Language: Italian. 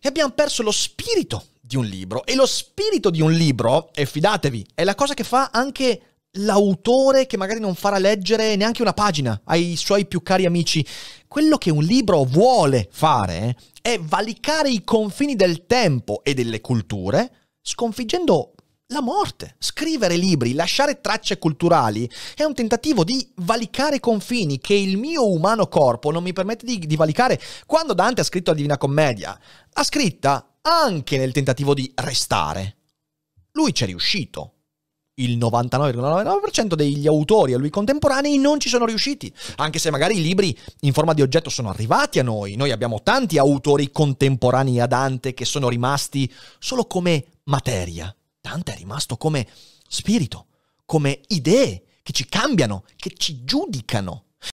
e abbiamo perso lo spirito di un libro. E lo spirito di un libro, e fidatevi, è la cosa che fa anche l'autore che magari non farà leggere neanche una pagina ai suoi più cari amici. Quello che un libro vuole fare è valicare i confini del tempo e delle culture, sconfiggendo la morte. Scrivere libri, lasciare tracce culturali è un tentativo di valicare confini che il mio umano corpo non mi permette di, di valicare. Quando Dante ha scritto la Divina Commedia, ha scritta anche nel tentativo di restare. Lui ci è riuscito. Il 99,99% degli autori a lui contemporanei non ci sono riusciti, anche se magari i libri in forma di oggetto sono arrivati a noi. Noi abbiamo tanti autori contemporanei a Dante che sono rimasti solo come materia importante è rimasto come spirito, come idee che ci cambiano, che ci giudicano.